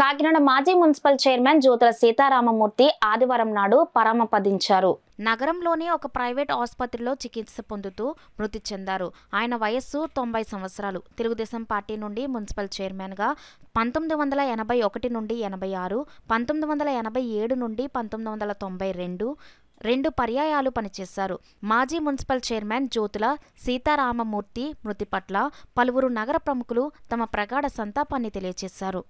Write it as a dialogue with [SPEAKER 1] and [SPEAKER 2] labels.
[SPEAKER 1] కాకినాడ మాజీ municipal chairman Jyothula Sitarama Murthy ఆదివారం నాడు పరామపదించారు నగరంలోని ఒక ప్రైవేట్ ఆసుపత్రిలో చికిత్స పొందుతూ మృతి చెందారు ఆయన వయస్సు తొంభై సంవత్సరాలు తెలుగుదేశం పార్టీ నుండి మున్సిపల్ చైర్మన్గా పంతొమ్మిది వందల ఎనభై ఒకటి నుండి ఎనభై ఆరు పంతొమ్మిది వందల ఎనభై ఏడు నుండి పంతొమ్మిది వందల తొంభై రెండు రెండు పర్యాయాలు పనిచేశారు మాజీ మున్సిపల్ చైర్మన్ జ్యోతుల సీతారామమూర్తి మృతి పట్ల పలువురు నగర ప్రముఖులు తమ ప్రగాఢ సంతాపాన్ని తెలియజేశారు